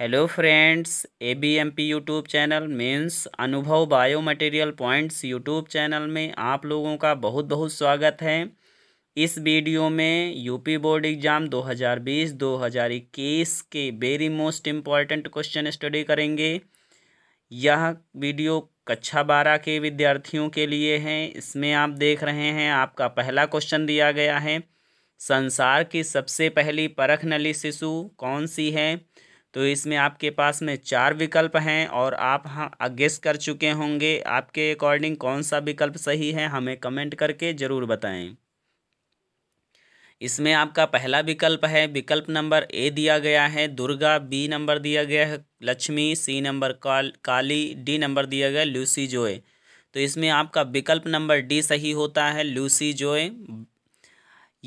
hello friends A B M P YouTube channel means Anubhav bio material points YouTube channel में आप लोगों का बहुत बहुत स्वागत है इस वीडियो में यूपी बोर्ड एग्ज़ाम 2020-2021 के very most important question study करेंगे यह वीडियो कक्षा बारह के विद्यार्थियों के लिए है इसमें आप देख रहे हैं आपका पहला क्वेश्चन दिया गया है संसार की सबसे पहली परख नली शिशु कौन सी है तो इसमें आपके पास में चार विकल्प हैं और आप हाँ गेस कर चुके होंगे आपके अकॉर्डिंग कौन सा विकल्प सही है हमें कमेंट करके ज़रूर बताएं इसमें आपका पहला विकल्प है विकल्प नंबर ए दिया गया है दुर्गा बी नंबर दिया गया है लक्ष्मी सी नंबर काल काली डी नंबर दिया गया लूसी जोए तो इसमें आपका विकल्प नंबर डी सही होता है लूसी जोए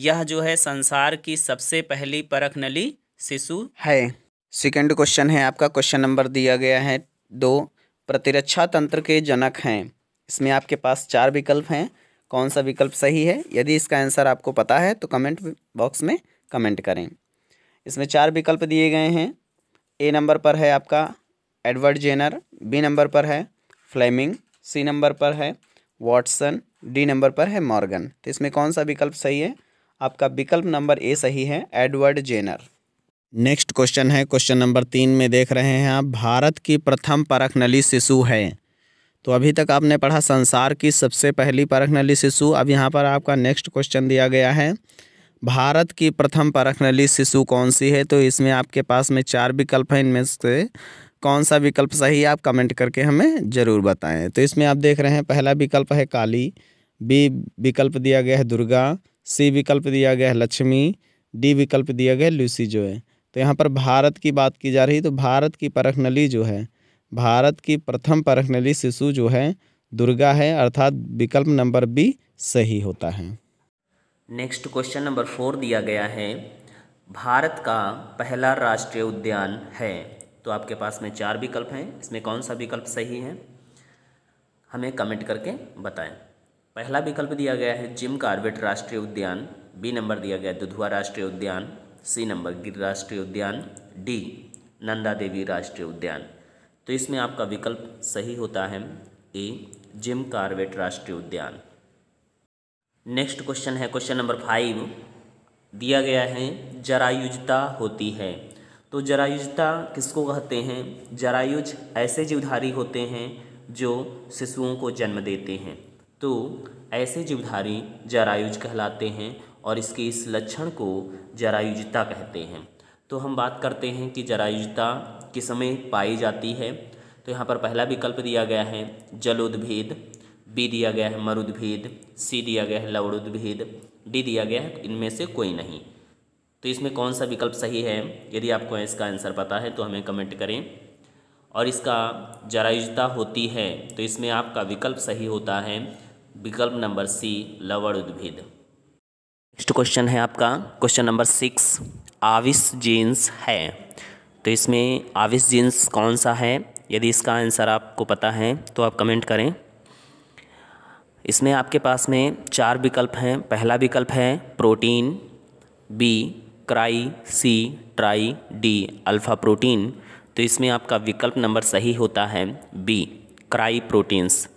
यह जो है संसार की सबसे पहली परख नली शिशु है सेकंड क्वेश्चन है आपका क्वेश्चन नंबर दिया गया है दो प्रतिरक्षा तंत्र के जनक हैं इसमें आपके पास चार विकल्प हैं कौन सा विकल्प सही है यदि इसका आंसर आपको पता है तो कमेंट बॉक्स में कमेंट करें इसमें चार विकल्प दिए गए हैं ए नंबर पर है आपका एडवर्ड जेनर बी नंबर पर है फ्लेमिंग सी नंबर पर है वॉटसन डी नंबर पर है मॉर्गन तो इसमें कौन सा विकल्प सही है आपका विकल्प नंबर ए सही है एडवर्ड जेनर नेक्स्ट क्वेश्चन है क्वेश्चन नंबर तीन में देख रहे हैं आप भारत की प्रथम परख नली शिशु है तो अभी तक आपने पढ़ा संसार की सबसे पहली परख नली शिशु अब यहाँ पर आपका नेक्स्ट क्वेश्चन दिया गया है भारत की प्रथम परख नली शिशु कौन सी है तो इसमें आपके पास में चार विकल्प हैं इनमें से कौन सा विकल्प सही आप कमेंट करके हमें ज़रूर बताएँ तो इसमें आप देख रहे हैं पहला विकल्प है काली बी विकल्प दिया गया है दुर्गा सी विकल्प दिया गया है लक्ष्मी डी विकल्प दिया गया है लूसी है तो यहाँ पर भारत की बात की जा रही तो भारत की परख नली जो है भारत की प्रथम परख नली शिशु जो है दुर्गा है अर्थात विकल्प नंबर बी सही होता है नेक्स्ट क्वेश्चन नंबर फोर दिया गया है भारत का पहला राष्ट्रीय उद्यान है तो आपके पास में चार विकल्प हैं इसमें कौन सा विकल्प सही है हमें कमेंट करके बताएं पहला विकल्प दिया गया है जिम कार्बेट राष्ट्रीय उद्यान बी नंबर दिया गया दुधुआ राष्ट्रीय उद्यान सी नंबर गिर राष्ट्रीय उद्यान डी नंदा देवी राष्ट्रीय उद्यान तो इसमें आपका विकल्प सही होता है ए जिम कार्वेट राष्ट्रीय उद्यान नेक्स्ट क्वेश्चन है क्वेश्चन नंबर फाइव दिया गया है जरायुजता होती है तो जरायुजता किसको कहते हैं जरायुज ऐसे जीवधारी होते हैं जो शिशुओं को जन्म देते हैं तो ऐसे जीवधारी जरायुज कहलाते हैं और इसके इस लक्षण को जरायुजता कहते हैं तो हम बात करते हैं कि जरायुजता किस में पाई जाती है तो यहाँ पर पहला विकल्प दिया गया है जल उद्भेद बी दिया गया है मरुद्भेद सी दिया गया है उद्भेद डी दिया गया है इनमें से कोई नहीं तो इसमें कौन सा विकल्प सही है यदि आपको इसका आंसर पता है तो हमें कमेंट करें और इसका जरायुजता होती है तो इसमें आपका विकल्प सही होता है विकल्प नंबर सी लवड़ उद्भिद नेक्स्ट क्वेश्चन है आपका क्वेश्चन नंबर सिक्स आविस जीन्स है तो इसमें आविस जीन्स कौन सा है यदि इसका आंसर आपको पता है तो आप कमेंट करें इसमें आपके पास में चार विकल्प हैं पहला विकल्प है protein B cry C try D alpha protein तो इसमें आपका विकल्प नंबर सही होता है बी क्राई प्रोटीन्स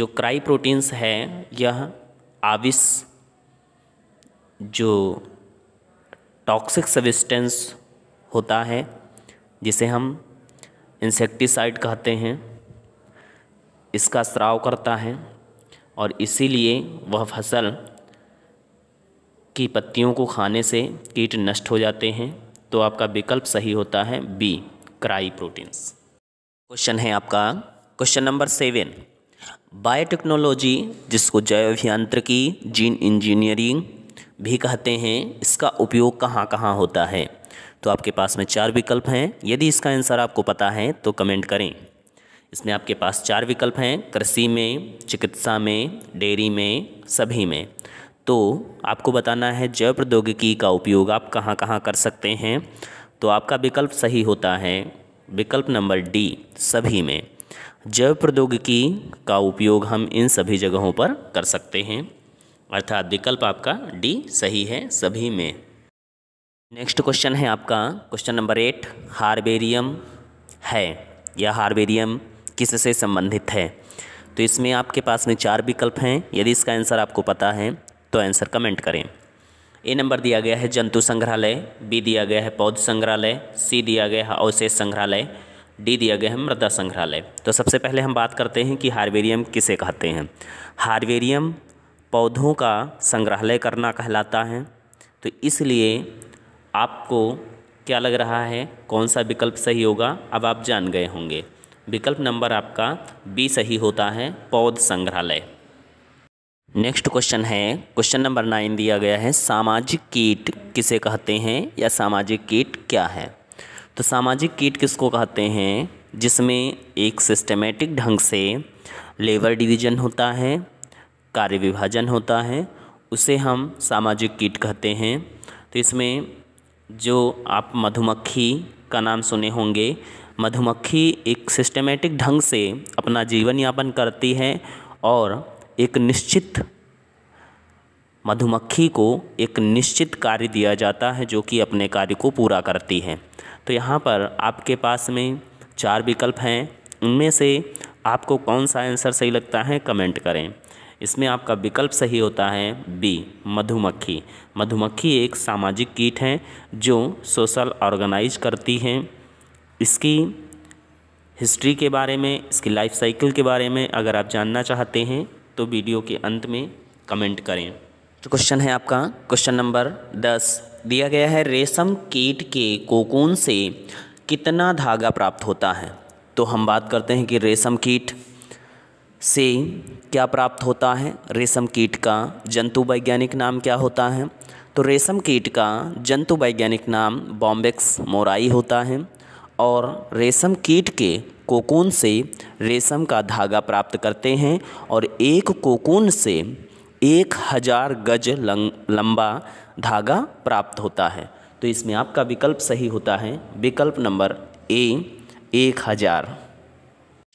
जो क्राई प्रोटीन्स है यह आविस जो टॉक्सिक सबिस्टेंस होता है जिसे हम इंसेक्टिसाइड कहते हैं इसका स्राव करता है और इसीलिए वह फसल की पत्तियों को खाने से कीट नष्ट हो जाते हैं तो आपका विकल्प सही होता है बी क्राई प्रोटीन्स क्वेश्चन है आपका क्वेश्चन नंबर सेवन बायोटेक्नोलॉजी जिसको जैव अभियांत्रिकी जीन इंजीनियरिंग भी कहते हैं इसका उपयोग कहाँ कहाँ होता है तो आपके पास में चार विकल्प हैं यदि इसका आंसर आपको पता है तो कमेंट करें इसमें आपके पास चार विकल्प हैं कृषि में चिकित्सा में डेयरी में सभी में तो आपको बताना है जैव प्रौद्योगिकी का उपयोग आप कहाँ कहाँ कर सकते हैं तो आपका विकल्प सही होता है विकल्प नंबर डी सभी में जैव प्रौद्योगिकी का उपयोग हम इन सभी जगहों पर कर सकते हैं अर्थात विकल्प आपका डी सही है सभी में नेक्स्ट क्वेश्चन है आपका क्वेश्चन नंबर एट हार्बेरियम है या हार्बेरियम किससे संबंधित है तो इसमें आपके पास में चार विकल्प हैं यदि इसका आंसर आपको पता है तो आंसर कमेंट करें ए नंबर दिया गया है जंतु संग्रहालय बी दिया गया है पौध संग्रहालय सी दिया गया है अवशेष संग्रहालय डी दिया गया है मृदा संग्रहालय तो सबसे पहले हम बात करते हैं कि हार्बेरियम किसे कहते हैं हार्बेरियम पौधों का संग्रहालय करना कहलाता है तो इसलिए आपको क्या लग रहा है कौन सा विकल्प सही होगा अब आप जान गए होंगे विकल्प नंबर आपका बी सही होता है पौध संग्रहालय नेक्स्ट क्वेश्चन है क्वेश्चन नंबर नाइन दिया गया है सामाजिक कीट किसे कहते हैं या सामाजिक कीट क्या है तो सामाजिक कीट किसको कहते हैं जिसमें एक सिस्टमेटिक ढंग से लेबर डिवीजन होता है कार्य विभाजन होता है उसे हम सामाजिक कीट कहते हैं तो इसमें जो आप मधुमक्खी का नाम सुने होंगे मधुमक्खी एक सिस्टमेटिक ढंग से अपना जीवन यापन करती है और एक निश्चित मधुमक्खी को एक निश्चित कार्य दिया जाता है जो कि अपने कार्य को पूरा करती है तो यहाँ पर आपके पास में चार विकल्प हैं उनमें से आपको कौन सा आंसर सही लगता है कमेंट करें इसमें आपका विकल्प सही होता है बी मधुमक्खी मधुमक्खी एक सामाजिक कीट है जो सोशल ऑर्गेनाइज करती है इसकी हिस्ट्री के बारे में इसकी लाइफ साइकिल के बारे में अगर आप जानना चाहते हैं तो वीडियो के अंत में कमेंट करें तो क्वेश्चन है आपका क्वेश्चन नंबर दस दिया गया है रेशम कीट के कोकून से कितना धागा प्राप्त होता है तो हम बात करते हैं कि रेशम कीट से क्या प्राप्त होता है रेशम कीट का जंतु वैज्ञानिक नाम क्या होता है तो रेशम कीट का जंतु वैज्ञानिक नाम बॉम्बेक्स मोराई होता है और रेशम कीट के कोकून से रेशम का धागा प्राप्त करते हैं और एक कोकून से एक हज़ार गज लंग लंबा धागा प्राप्त होता है तो इसमें आपका विकल्प सही होता है विकल्प नंबर ए एक हज़ार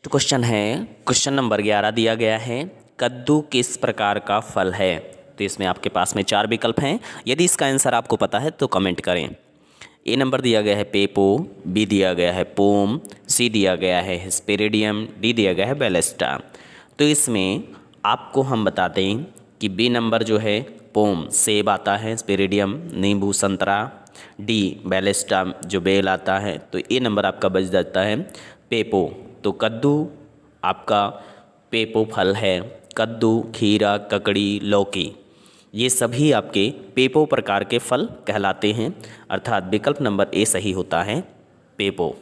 तो क्वेश्चन है क्वेश्चन नंबर ग्यारह दिया गया है कद्दू किस प्रकार का फल है तो इसमें आपके पास में चार विकल्प हैं यदि इसका आंसर आपको पता है तो कमेंट करें ए नंबर दिया गया है पेपो बी दिया गया है पोम सी दिया गया है स्पेरेडियम डी दिया गया है बेलेस्टा तो इसमें आपको हम बता दें कि बी नंबर जो है पोम सेब आता है स्पेरेडियम नींबू संतरा डी बेलेस्टा जो बेल आता है तो ए नंबर आपका बच जाता है पेपो तो कद्दू आपका पेपो फल है कद्दू खीरा ककड़ी लौकी ये सभी आपके पेपो प्रकार के फल कहलाते हैं अर्थात विकल्प नंबर ए सही होता है पेपो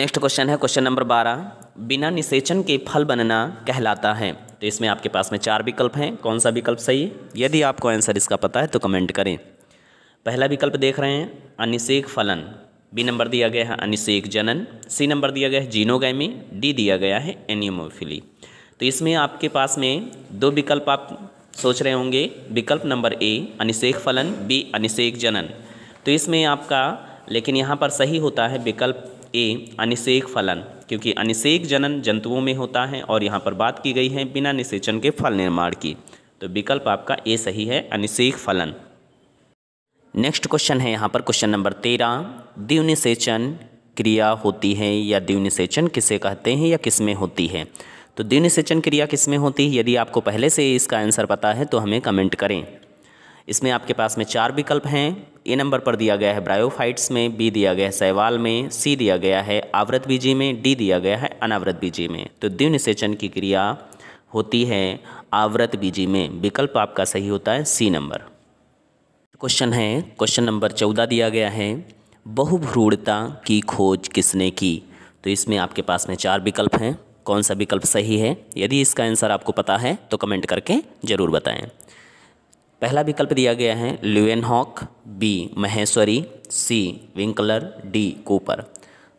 नेक्स्ट क्वेश्चन है क्वेश्चन नंबर बारह बिना निषेचन के फल बनना कहलाता है तो इसमें आपके पास में चार विकल्प हैं कौन सा विकल्प सही है यदि आपको आंसर इसका पता है तो कमेंट करें पहला विकल्प देख रहे हैं अनिषेक फलन बी नंबर दिया गया है अनिषेक जनन सी नंबर दिया गया है जीनोगैमी डी दिया गया है एनिमोफिली तो इसमें आपके पास में दो विकल्प आप सोच रहे होंगे विकल्प नंबर ए अनिषेक फलन बी अनिषेक जनन तो इसमें आपका लेकिन यहाँ पर सही होता है विकल्प ए अनिषेक फलन क्योंकि अनिषेक जनन जंतुओं में होता है और यहाँ पर बात की गई है बिना निषेचन के फल निर्माण की तो विकल्प आपका ए सही है अनिषेक फलन नेक्स्ट क्वेश्चन है यहाँ पर क्वेश्चन नंबर तेरह सेचन क्रिया होती है या सेचन किसे कहते हैं या किसमें होती है तो सेचन क्रिया किस में होती है यदि आपको पहले से इसका आंसर पता है तो हमें कमेंट करें इसमें आपके पास में चार विकल्प हैं ए नंबर पर दिया गया है ब्रायोफाइट्स में बी दिया गया है सैवाल में सी दिया गया है आवृत बीजी में डी दिया गया है अनावृत बीजी में तो द्विनिषेचन की क्रिया होती है आवृत बीजी में विकल्प आपका सही होता है सी नंबर क्वेश्चन है क्वेश्चन नंबर चौदह दिया गया है बहुभ्रूढ़ता की खोज किसने की तो इसमें आपके पास में चार विकल्प हैं कौन सा विकल्प सही है यदि इसका आंसर आपको पता है तो कमेंट करके ज़रूर बताएं पहला विकल्प दिया गया है Leeuwenhoek B Maheshwari C Winkler D Cooper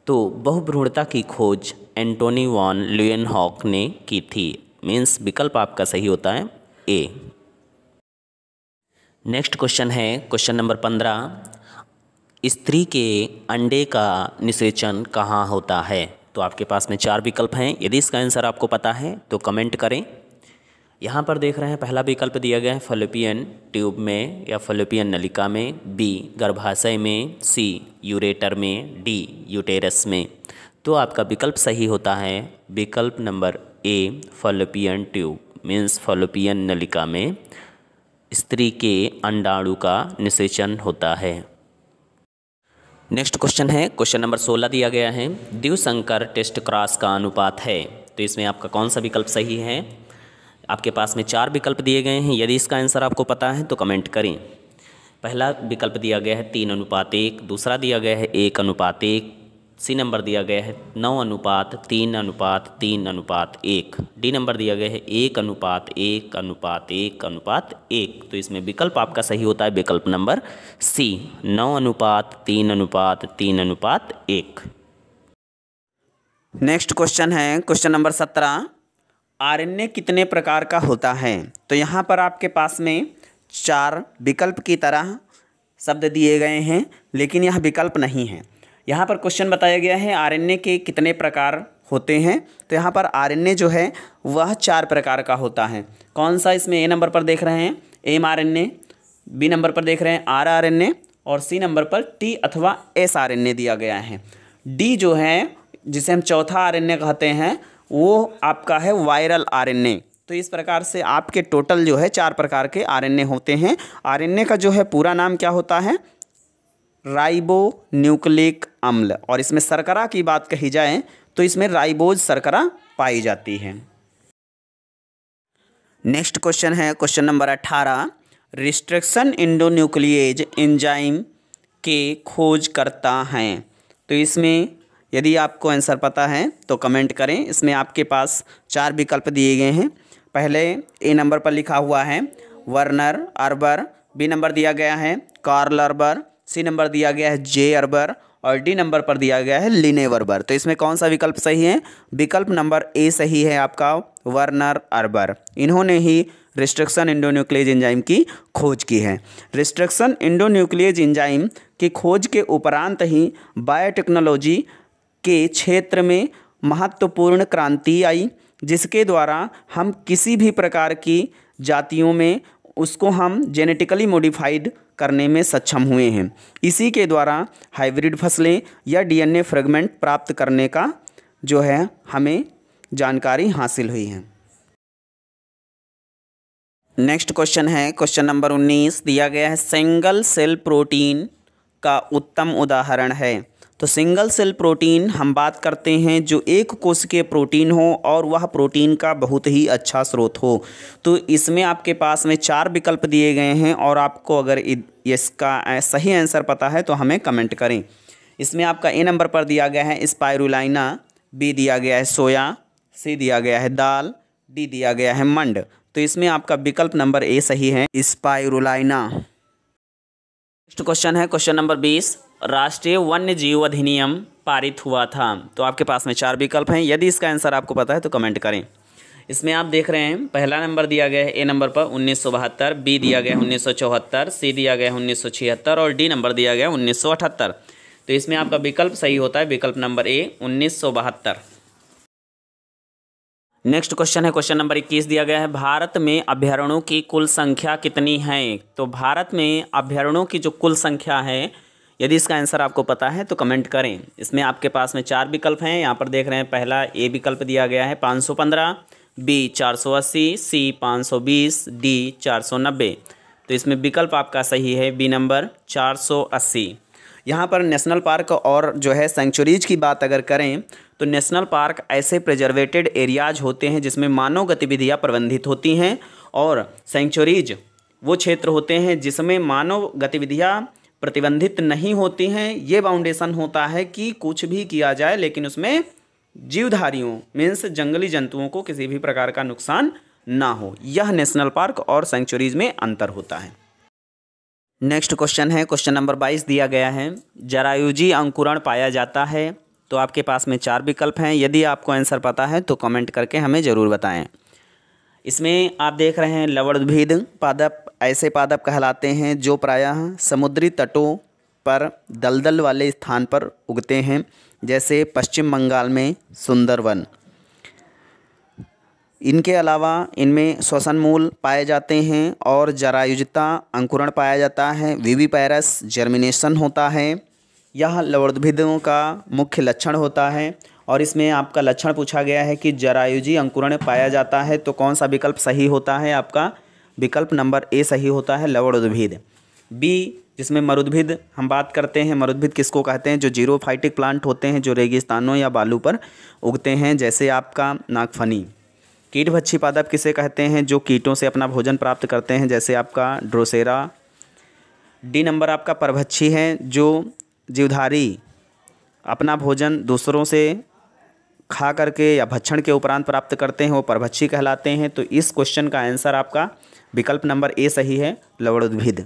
तो बहुभ्रूढ़ता की खोज एंटोनी वॉन ल्यूएन हॉक ने की थी मीन्स विकल्प आपका सही होता है ए नेक्स्ट क्वेश्चन है क्वेश्चन नंबर पंद्रह स्त्री के अंडे का निषेचन कहाँ होता है तो आपके पास में चार विकल्प हैं यदि इसका आंसर आपको पता है तो कमेंट करें यहाँ पर देख रहे हैं पहला विकल्प दिया गया है फलोपियन ट्यूब में या फलोपियन नलिका में बी गर्भाशय में सी यूरेटर में डी यूटेरस में तो आपका विकल्प सही होता है विकल्प number A fallopian tube means fallopian नलिका में स्त्री के अंडाणु का निषेचन होता है नेक्स्ट क्वेश्चन है क्वेश्चन नंबर सोलह दिया गया है दिवशंकर टेस्ट क्रॉस का अनुपात है तो इसमें आपका कौन सा विकल्प सही है आपके पास में चार विकल्प दिए गए हैं यदि इसका आंसर आपको पता है तो कमेंट करें पहला विकल्प दिया गया है तीन अनुपात एक दूसरा दिया गया है एक अनुपात एक सी नंबर दिया गया है नौ अनुपात तीन अनुपात तीन अनुपात एक डी नंबर दिया गया है एक अनुपात एक अनुपात एक अनुपात एक तो इसमें विकल्प आपका सही होता है विकल्प नंबर सी नौ अनुपात तीन अनुपात तीन अनुपात एक नेक्स्ट क्वेश्चन है क्वेश्चन नंबर सत्रह आर कितने प्रकार का होता है तो यहाँ पर आपके पास में चार विकल्प की तरह शब्द दिए गए हैं लेकिन यह विकल्प नहीं है यहाँ पर क्वेश्चन बताया गया है आरएनए के कितने प्रकार होते हैं तो यहाँ पर आरएनए जो है वह चार प्रकार का होता है कौन सा इसमें ए नंबर पर देख रहे हैं M R N A B number पर देख रहे हैं आर आर एन ए और सी नंबर पर टी अथवा एस आर एन ए दिया गया है डी जो है जिसे हम चौथा आर एन ए कहते हैं वो आपका है वायरल आर एन ए तो इस प्रकार से आपके टोटल जो है चार प्रकार के आर एन ए होते हैं आर एन ए का जो है पूरा नाम क्या होता है राइबो न्यूक्लिक अम्ल और इसमें सरकरा की बात कही जाए तो इसमें राइबोज सरकरा पाई जाती है नेक्स्ट क्वेश्चन है क्वेश्चन नंबर अट्ठारह रिस्ट्रिक्शन इंडोन्यूक्लिएज एंजाइम के खोज करता है तो इसमें यदि आपको आंसर पता है तो कमेंट करें इसमें आपके पास चार विकल्प दिए गए हैं पहले ए नंबर पर लिखा हुआ है वर्नर अर्बर बी नंबर दिया गया है कार्ल अर्बर सी नंबर दिया गया है जे अरबर और डी नंबर पर दिया गया है लिने वर्बर तो इसमें कौन सा विकल्प सही है विकल्प नंबर ए सही है आपका वर्नर अरबर इन्होंने ही रिस्ट्रिक्शन इंडोन्यूक्लियज इंजाइम की खोज की है रिस्ट्रिक्शन इंडोन्यूक्लियज इंजाइम की खोज के उपरांत ही बायोटेक्नोलॉजी के क्षेत्र में महत्वपूर्ण क्रांति आई जिसके द्वारा हम किसी भी प्रकार की जातियों में उसको हम जेनेटिकली मॉडिफाइड करने में सक्षम हुए हैं इसी के द्वारा हाइब्रिड फसलें या डीएनए फ्रेगमेंट प्राप्त करने का जो है हमें जानकारी हासिल हुई है नेक्स्ट क्वेश्चन है क्वेश्चन नंबर उन्नीस दिया गया है सिंगल सेल प्रोटीन का उत्तम उदाहरण है तो सिंगल सेल प्रोटीन हम बात करते हैं जो एक के प्रोटीन हो और वह प्रोटीन का बहुत ही अच्छा स्रोत हो तो इसमें आपके पास में चार विकल्प दिए गए हैं और आपको अगर इसका सही आंसर पता है तो हमें कमेंट करें इसमें आपका ए नंबर पर दिया गया है स्पायरुलाइना बी दिया गया है सोया सी दिया गया है दाल डी दिया गया है मंड तो इसमें आपका विकल्प नंबर ए सही है स्पायरुलाइना नेक्स्ट क्वेश्चन है क्वेश्चन नंबर बीस राष्ट्रीय वन्य जीव अधिनियम पारित हुआ था तो आपके पास में चार विकल्प हैं यदि इसका आंसर आपको पता है तो कमेंट करें इसमें आप देख रहे हैं पहला नंबर दिया गया है ए नंबर पर उन्नीस बी दिया गया है उन्नीस सी दिया गया है उन्नीस और डी नंबर दिया गया है उन्नीस तो इसमें आपका विकल्प सही होता है विकल्प नंबर ए उन्नीस नेक्स्ट क्वेश्चन है क्वेश्चन नंबर 21 दिया गया है भारत में अभ्यारणों की कुल संख्या कितनी है तो भारत में अभ्यारणों की जो कुल संख्या है यदि इसका आंसर आपको पता है तो कमेंट करें इसमें आपके पास में चार विकल्प हैं यहाँ पर देख रहे हैं पहला ए विकल्प दिया गया है 515 बी 480 सी 520 डी 490 तो इसमें विकल्प आपका सही है बी नंबर 480 यहाँ पर नेशनल पार्क और जो है सेंचुरीज की बात अगर करें तो नेशनल पार्क ऐसे प्रिजर्वेटेड एरियाज होते हैं जिसमें मानव गतिविधियाँ प्रबंधित होती हैं और सेंचुरीज वो क्षेत्र होते हैं जिसमें मानव गतिविधियाँ प्रतिबंधित नहीं होती हैं ये बाउंडेशन होता है कि कुछ भी किया जाए लेकिन उसमें जीवधारियों मीन्स जंगली जंतुओं को किसी भी प्रकार का नुकसान ना हो यह नेशनल पार्क और सेंचुरीज में अंतर होता है नेक्स्ट क्वेश्चन है क्वेश्चन नंबर बाईस दिया गया है जरायुजी अंकुरण पाया जाता है तो आपके पास में चार विकल्प हैं यदि आपको आंसर पता है तो कमेंट करके हमें ज़रूर बताएं इसमें आप देख रहे हैं लवणभेद पादप ऐसे पादप कहलाते हैं जो प्रायः समुद्री तटों पर दलदल वाले स्थान पर उगते हैं जैसे पश्चिम बंगाल में सुंदरवन इनके अलावा इनमें श्वसन मूल पाए जाते हैं और जरायुजता अंकुरण पाया जाता है वीवी पैरस जर्मिनेशन होता है यह लवर्धभेदों का मुख्य लक्षण होता है और इसमें आपका लक्षण पूछा गया है कि जरायुजी अंकुरण पाया जाता है तो कौन सा विकल्प सही होता है आपका विकल्प नंबर ए सही होता है लवण उद्भिद बी जिसमें मरुद्भिद हम बात करते हैं मरुद्भिद किसको कहते हैं जो जीरो फाइटिक प्लांट होते हैं जो रेगिस्तानों या बालू पर उगते हैं जैसे आपका नागफनी कीट भच्छी पादप किसे कहते हैं जो कीटों से अपना भोजन प्राप्त करते हैं जैसे आपका ड्रोसेरा डी नंबर आपका परभच्छी है जो जीवधारी अपना भोजन दूसरों से खा करके या भक्षण के उपरांत प्राप्त करते हैं वो परभक्षी कहलाते हैं तो इस क्वेश्चन का आंसर आपका विकल्प नंबर ए सही है उद्भिद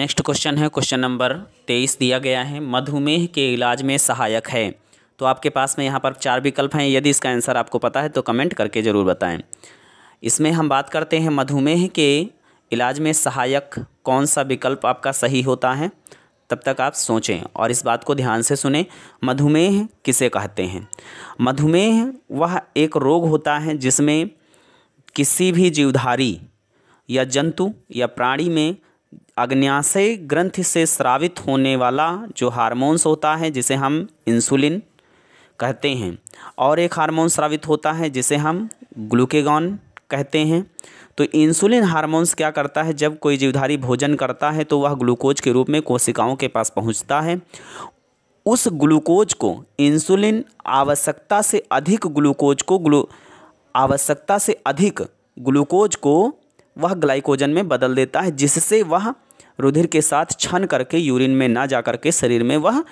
नेक्स्ट क्वेश्चन है क्वेश्चन नंबर तेईस दिया गया है मधुमेह के इलाज में सहायक है तो आपके पास में यहाँ पर चार विकल्प हैं यदि इसका आंसर आपको पता है तो कमेंट करके ज़रूर बताएं इसमें हम बात करते हैं मधुमेह के इलाज में सहायक कौन सा विकल्प आपका सही होता है तब तक आप सोचें और इस बात को ध्यान से सुने मधुमेह किसे कहते हैं मधुमेह वह एक रोग होता है जिसमें किसी भी जीवधारी या जंतु या प्राणी में अग्न्याशय ग्रंथि से स्रावित होने वाला जो हार्मोन्स होता है जिसे हम इंसुलिन कहते हैं और एक हार्मोन स्रावित होता है जिसे हम ग्लूकेगॉन कहते हैं तो इंसुलिन हार्मोन्स क्या करता है जब कोई जीवधारी भोजन करता है तो वह ग्लूकोज के रूप में कोशिकाओं के पास पहुंचता है उस ग्लूकोज को इंसुलिन आवश्यकता से अधिक ग्लूकोज को ग्लू आवश्यकता से अधिक ग्लूकोज को वह ग्लाइकोजन में बदल देता है जिससे वह रुधिर के साथ छन करके यूरिन में ना जा करके शरीर में वह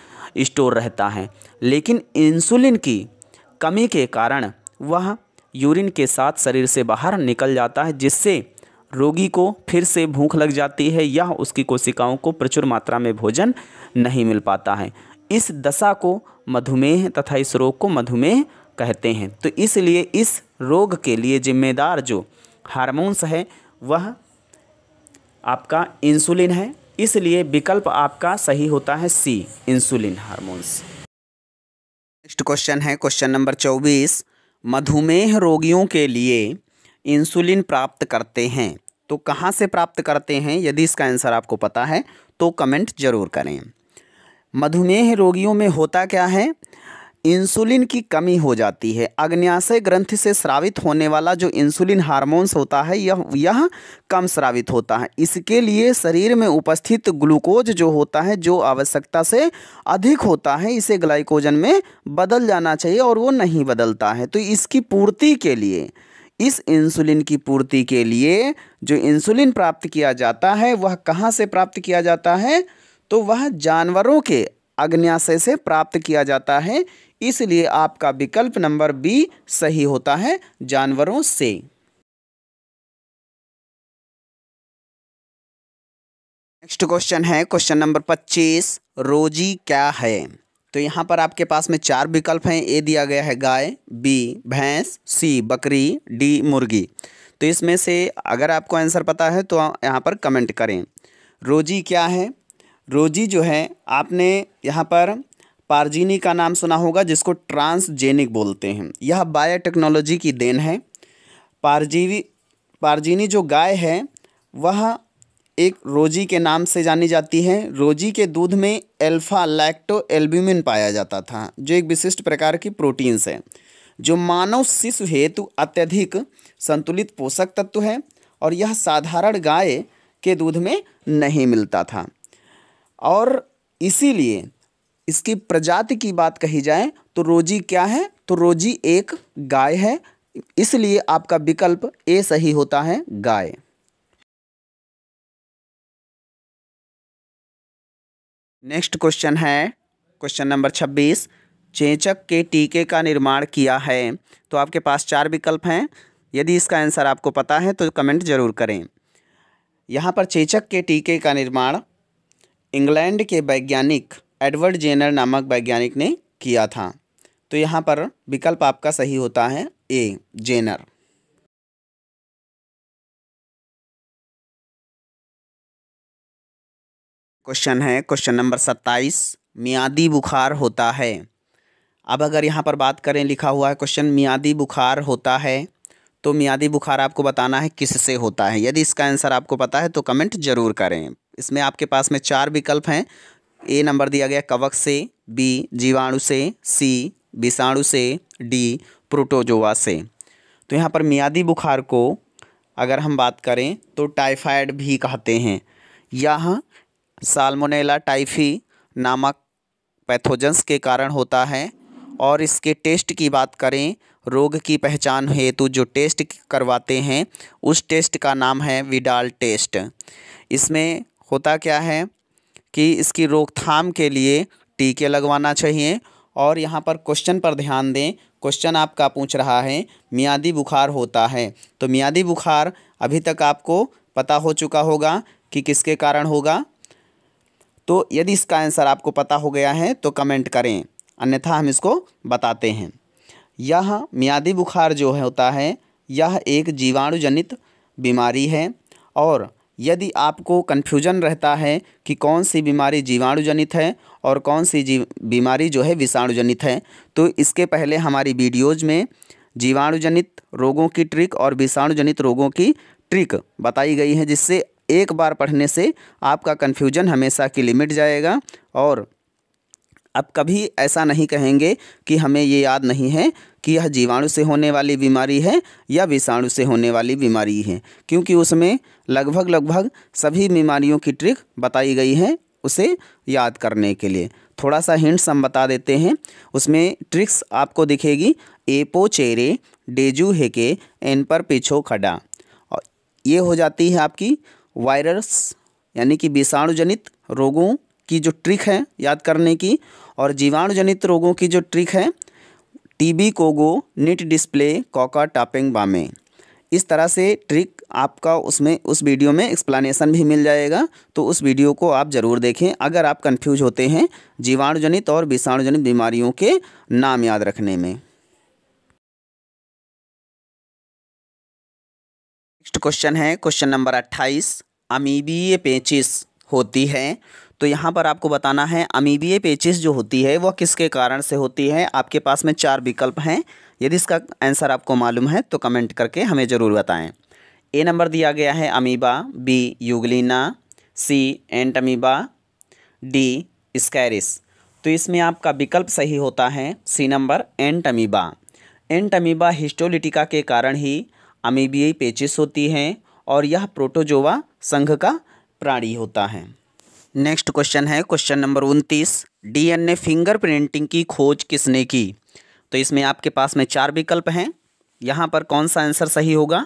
स्टोर रहता है लेकिन इंसुलिन की कमी के कारण वह यूरिन के साथ शरीर से बाहर निकल जाता है जिससे रोगी को फिर से भूख लग जाती है या उसकी कोशिकाओं को प्रचुर मात्रा में भोजन नहीं मिल पाता है इस दशा को मधुमेह तथा इस रोग को मधुमेह कहते हैं तो इसलिए इस रोग के लिए जिम्मेदार जो हार्मोन्स है वह आपका इंसुलिन है इसलिए विकल्प आपका सही होता है C insulin hormones next question है क्वेश्चन नंबर चौबीस मधुमेह रोगियों के लिए इंसुलिन प्राप्त करते हैं तो कहाँ से प्राप्त करते हैं यदि इसका आंसर आपको पता है तो कमेंट जरूर करें मधुमेह रोगियों में होता क्या है इंसुलिन की कमी हो जाती है अग्न्याशय ग्रंथि से स्रावित होने वाला जो इंसुलिन हार्मोन्स होता है यह यह कम स्रावित होता है इसके लिए शरीर में उपस्थित ग्लूकोज जो होता है जो आवश्यकता से अधिक होता है इसे ग्लाइकोजन में बदल जाना चाहिए और वो नहीं बदलता है तो इसकी पूर्ति के लिए इस इंसुलिन की पूर्ति के लिए जो इंसुलिन प्राप्त किया जाता है वह कहाँ से प्राप्त किया जाता है तो वह जानवरों के अग्न्याशय से प्राप्त किया जाता है इसलिए आपका विकल्प नंबर बी सही होता है जानवरों से नेक्स्ट क्वेश्चन है क्वेश्चन नंबर पच्चीस रोजी क्या है तो यहाँ पर आपके पास में चार विकल्प हैं ए दिया गया है गाय बी भैंस सी बकरी डी मुर्गी तो इसमें से अगर आपको आंसर पता है तो यहाँ पर कमेंट करें रोजी क्या है रोजी जो है आपने यहाँ पर पारजीनी का नाम सुना होगा जिसको ट्रांसजेनिक बोलते हैं यह बायोटेक्नोलॉजी की देन है पारजीवी पारजीनी जो गाय है वह एक रोजी के नाम से जानी जाती है रोजी के दूध में एल्फा लैक्टो एल्ब्यूमिन पाया जाता था जो एक विशिष्ट प्रकार की प्रोटीन्स है जो मानव शिशु हेतु अत्यधिक संतुलित पोषक तत्व है और यह साधारण गाय के दूध में नहीं मिलता था और इसीलिए इसकी प्रजाति की बात कही जाए तो रोजी क्या है तो रोजी एक गाय है इसलिए आपका विकल्प ए सही होता है गाय नेक्स्ट क्वेश्चन है क्वेश्चन नंबर छब्बीस चेचक के टीके का निर्माण किया है तो आपके पास चार विकल्प हैं यदि इसका आंसर आपको पता है तो कमेंट जरूर करें यहाँ पर चेचक के टीके का निर्माण इंग्लैंड के वैज्ञानिक एडवर्ड जेनर नामक वैज्ञानिक ने किया था तो यहाँ पर विकल्प आपका सही होता है ए जेनर क्वेश्चन है क्वेश्चन नंबर सत्ताईस मियादी बुखार होता है अब अगर यहाँ पर बात करें लिखा हुआ है क्वेश्चन मियादी बुखार होता है तो मियादी बुखार आपको बताना है किससे होता है यदि इसका आंसर आपको पता है तो कमेंट ज़रूर करें इसमें आपके पास में चार विकल्प हैं ए नंबर दिया गया कवक से बी जीवाणु से सी विषाणु से डी प्रोटोजोआ से तो यहाँ पर मियादी बुखार को अगर हम बात करें तो टाइफाइड भी कहते हैं यह साल्मोनेला टाइफी नामक पैथोजन्स के कारण होता है और इसके टेस्ट की बात करें रोग की पहचान हेतु जो टेस्ट करवाते हैं उस टेस्ट का नाम है विडाल टेस्ट इसमें होता क्या है कि इसकी रोकथाम के लिए टीके लगवाना चाहिए और यहाँ पर क्वेश्चन पर ध्यान दें क्वेश्चन आपका पूछ रहा है मियादी बुखार होता है तो मियादी बुखार अभी तक आपको पता हो चुका होगा कि किसके कारण होगा तो यदि इसका आंसर आपको पता हो गया है तो कमेंट करें अन्यथा हम इसको बताते हैं यह मियादी बुखार जो होता है यह एक जीवाणुजनित बीमारी है और यदि आपको कन्फ्यूजन रहता है कि कौन सी बीमारी जीवाणुजनित है और कौन सी जी बीमारी जो है विषाणुजनित है तो इसके पहले हमारी वीडियोज़ में जीवाणुजनित रोगों की ट्रिक और विषाणुजनित रोगों की ट्रिक बताई गई है जिससे एक बार पढ़ने से आपका कन्फ्यूजन हमेशा के लिए मिट जाएगा और अब कभी ऐसा नहीं कहेंगे कि हमें ये याद नहीं है कि यह जीवाणु से होने वाली बीमारी है या विषाणु से होने वाली बीमारी है क्योंकि उसमें लगभग लगभग सभी बीमारियों की ट्रिक बताई गई है उसे याद करने के लिए थोड़ा सा हिंट्स हम बता देते हैं उसमें ट्रिक्स आपको दिखेगी एपो चेरे डेजू हेके एन पर पीछो खड़ा और ये हो जाती है आपकी वायरस यानी कि विषाणु जनित रोगों की जो ट्रिक है याद करने की और जीवाणु जनित रोगों की जो ट्रिक है टीबी कोगो निट डिस्प्ले कॉका टापिंग बामे इस तरह से ट्रिक आपका उसमें उस वीडियो में एक्सप्लानेशन भी मिल जाएगा तो उस वीडियो को आप ज़रूर देखें अगर आप कंफ्यूज होते हैं जीवाणुजनित और विषाणुजनित बीमारियों के नाम याद रखने में नेक्स्ट क्वेश्चन है क्वेश्चन नंबर अट्ठाईस अमीबीय पेचिस होती है तो यहाँ पर आपको बताना है अमीबिए पेचिस जो होती है वह किसके कारण से होती है आपके पास में चार विकल्प हैं यदि इसका आंसर आपको मालूम है तो कमेंट करके हमें ज़रूर बताएं ए नंबर दिया गया है amoeba B euglena C Entamoeba D Ascaris तो इसमें आपका विकल्प सही होता है C number Entamoeba Entamoeba histolytica के कारण ही अमीबियाई पेचिस होती हैं और यह प्रोटोजोवा संघ का प्राणी होता है नेक्स्ट क्वेश्चन है क्वेश्चन नंबर उनतीस डीएनए फिंगर प्रिंटिंग की खोज किसने की तो इसमें आपके पास में चार विकल्प हैं यहाँ पर कौन सा आंसर सही होगा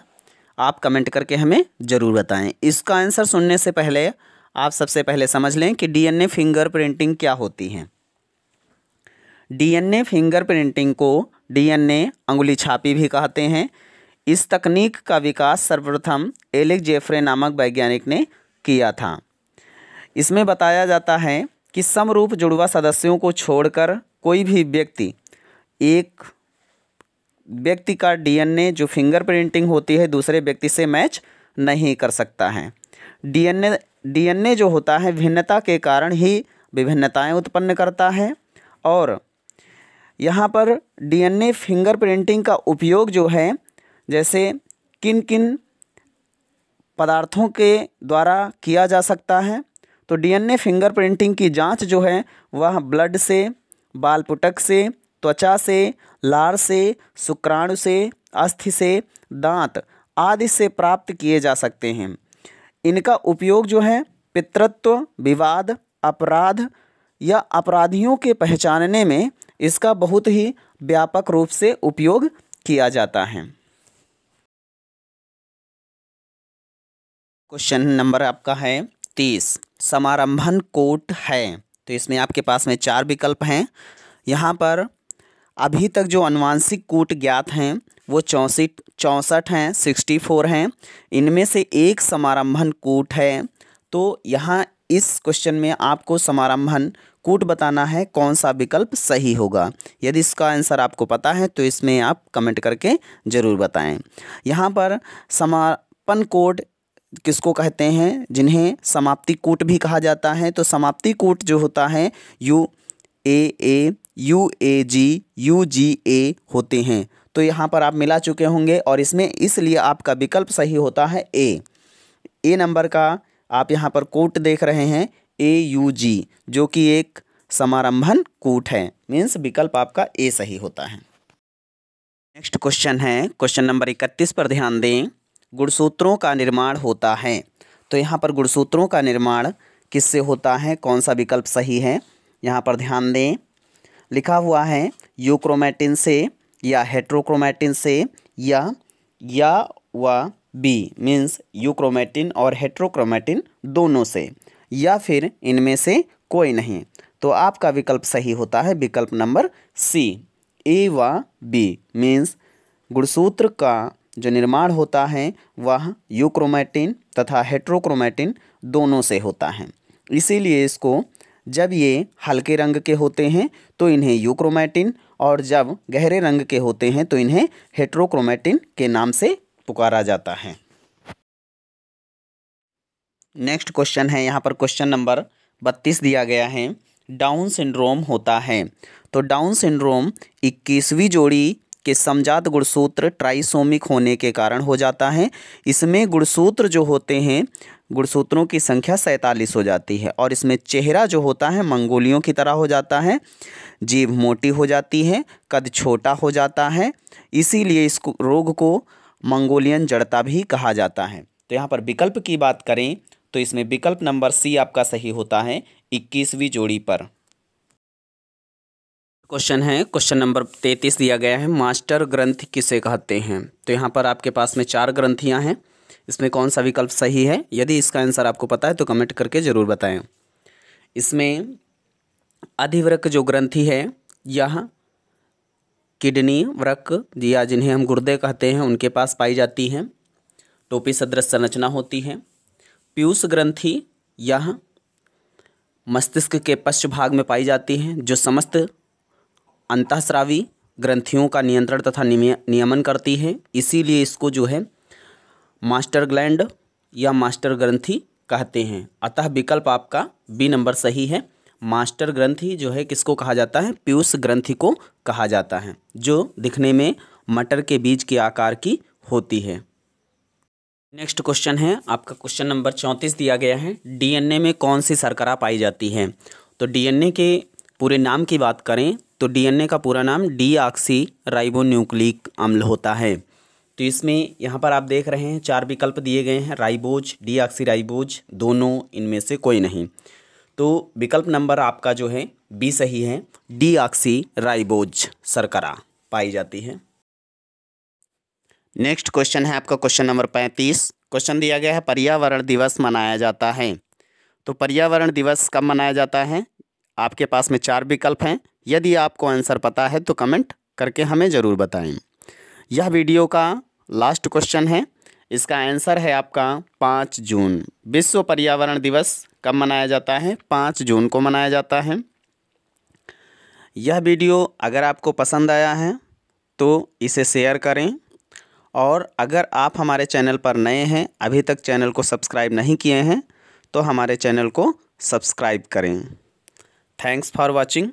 आप कमेंट करके हमें ज़रूर बताएं इसका आंसर सुनने से पहले आप सबसे पहले समझ लें कि डीएनए फिंगर प्रिंटिंग क्या होती है डीएनए फिंगर प्रिंटिंग को डीएनए अंगुली छापी भी कहते हैं इस तकनीक का विकास सर्वप्रथम एलेक जेफरे नामक वैज्ञानिक ने किया था इसमें बताया जाता है कि समरूप जुड़वा सदस्यों को छोड़कर कोई भी व्यक्ति एक व्यक्ति का डीएनए जो फिंगर प्रिंटिंग होती है दूसरे व्यक्ति से मैच नहीं कर सकता है डीएनए डीएनए जो होता है भिन्नता के कारण ही विभिन्नताएं उत्पन्न करता है और यहाँ पर डीएनए फिंगर प्रिंटिंग का उपयोग जो है जैसे किन किन पदार्थों के द्वारा किया जा सकता है तो डीएनए फिंगरप्रिंटिंग की जांच जो है वह ब्लड से बालपुटक से त्वचा से लार से शुक्राणु से अस्थि से दांत आदि से प्राप्त किए जा सकते हैं इनका उपयोग जो है पितृत्व विवाद अपराध या अपराधियों के पहचानने में इसका बहुत ही व्यापक रूप से उपयोग किया जाता है क्वेश्चन नंबर आपका है तीस समारंभन कोट है तो इसमें आपके पास में चार विकल्प हैं यहाँ पर अभी तक जो अनुवांशिक कूट ज्ञात हैं वो चौंसठ चौंसठ हैं सिक्सटी फोर हैं इनमें से एक समारंभन कूट है तो यहाँ इस क्वेश्चन में आपको समारंभन कूट बताना है कौन सा विकल्प सही होगा यदि इसका आंसर आपको पता है तो इसमें आप कमेंट करके ज़रूर बताएं यहाँ पर समापन कोट किसको कहते हैं जिन्हें समाप्ति कूट भी कहा जाता है तो समाप्ति कूट जो होता है U A A U A G U G A होते हैं तो यहाँ पर आप मिला चुके होंगे और इसमें इसलिए आपका विकल्प सही होता है ए ए नंबर का आप यहाँ पर कूट देख रहे हैं ए यू जी जो कि एक समारंभन कूट है मीन्स विकल्प आपका ए सही होता है नेक्स्ट क्वेश्चन है क्वेश्चन नंबर इकतीस पर ध्यान दें गुणसूत्रों का निर्माण होता है तो यहाँ पर गुणसूत्रों का निर्माण किससे होता है कौन सा विकल्प सही है यहाँ पर ध्यान दें लिखा हुआ है यूक्रोमैटिन से या हेट्रोक्रोमैटिन से या या व बी मीन्स यूक्रोमैटिन और हेट्रोक्रोमैटिन दोनों से या फिर इनमें से कोई नहीं तो आपका विकल्प सही होता है विकल्प नंबर सी ए व बी मीन्स गुणसूत्र का जो निर्माण होता है वह यूक्रोमैटिन तथा हेट्रोक्रोमैटिन दोनों से होता है इसीलिए इसको जब ये हल्के रंग के होते हैं तो इन्हें यूक्रोमैटिन और जब गहरे रंग के होते हैं तो इन्हें हेट्रोक्रोमैटिन के नाम से पुकारा जाता है नेक्स्ट क्वेश्चन है यहाँ पर क्वेश्चन नंबर बत्तीस दिया गया है डाउन सिंड्रोम होता है तो डाउन सिंड्रोम इक्कीसवीं जोड़ी कि समजात गुणसूत्र ट्राइसोमिक होने के कारण हो जाता है इसमें गुणसूत्र जो होते हैं गुणसूत्रों की संख्या सैंतालीस हो जाती है और इसमें चेहरा जो होता है मंगोलियों की तरह हो जाता है जीभ मोटी हो जाती है कद छोटा हो जाता है इसीलिए इस रोग को मंगोलियन जड़ता भी कहा जाता है तो यहाँ पर विकल्प की बात करें तो इसमें विकल्प नंबर सी आपका सही होता है इक्कीसवीं जोड़ी पर क्वेश्चन है क्वेश्चन नंबर तैतीस दिया गया है मास्टर ग्रंथ किसे कहते हैं तो यहाँ पर आपके पास में चार ग्रंथियाँ हैं इसमें कौन सा विकल्प सही है यदि इसका आंसर आपको पता है तो कमेंट करके ज़रूर बताएं इसमें अधिवृक जो ग्रंथि है यह किडनी वृक या जिन्हें हम गुर्दे कहते हैं उनके पास पाई जाती हैं टोपी सदृश संरचना होती है पीयूष ग्रंथि यह मस्तिष्क के पश्च भाग में पाई जाती हैं जो समस्त अंतःस्रावी ग्रंथियों का नियंत्रण तथा नियमन करती है इसीलिए इसको जो है मास्टर ग्लैंड या मास्टर ग्रंथि कहते हैं अतः विकल्प आपका बी नंबर सही है मास्टर ग्रंथि जो है किसको कहा जाता है पीयूष ग्रंथि को कहा जाता है जो दिखने में मटर के बीज के आकार की होती है नेक्स्ट क्वेश्चन है आपका क्वेश्चन नंबर चौंतीस दिया गया है डीएनए में कौन सी सरकरा पाई जाती है तो डीएनए के पूरे नाम की बात करें तो डीएनए का पूरा नाम डी आक्सी राइबोन्यूक्लिक अम्ल होता है तो इसमें यहाँ पर आप देख रहे हैं चार विकल्प दिए गए हैं राइबोज डी आक्सी राइबोज दोनों इनमें से कोई नहीं तो विकल्प नंबर आपका जो है बी सही है डी आक्सी राइबोज सरकरा पाई जाती है नेक्स्ट क्वेश्चन है आपका क्वेश्चन नंबर पैंतीस क्वेश्चन दिया गया है पर्यावरण दिवस मनाया जाता है तो पर्यावरण दिवस कब मनाया जाता है आपके पास में चार विकल्प हैं यदि आपको आंसर पता है तो कमेंट करके हमें ज़रूर बताएं यह वीडियो का लास्ट क्वेश्चन है इसका आंसर है आपका पाँच जून विश्व पर्यावरण दिवस कब मनाया जाता है पाँच जून को मनाया जाता है यह वीडियो अगर आपको पसंद आया है तो इसे शेयर करें और अगर आप हमारे चैनल पर नए हैं अभी तक चैनल को सब्सक्राइब नहीं किए हैं तो हमारे चैनल को सब्सक्राइब करें थैंक्स फॉर वॉचिंग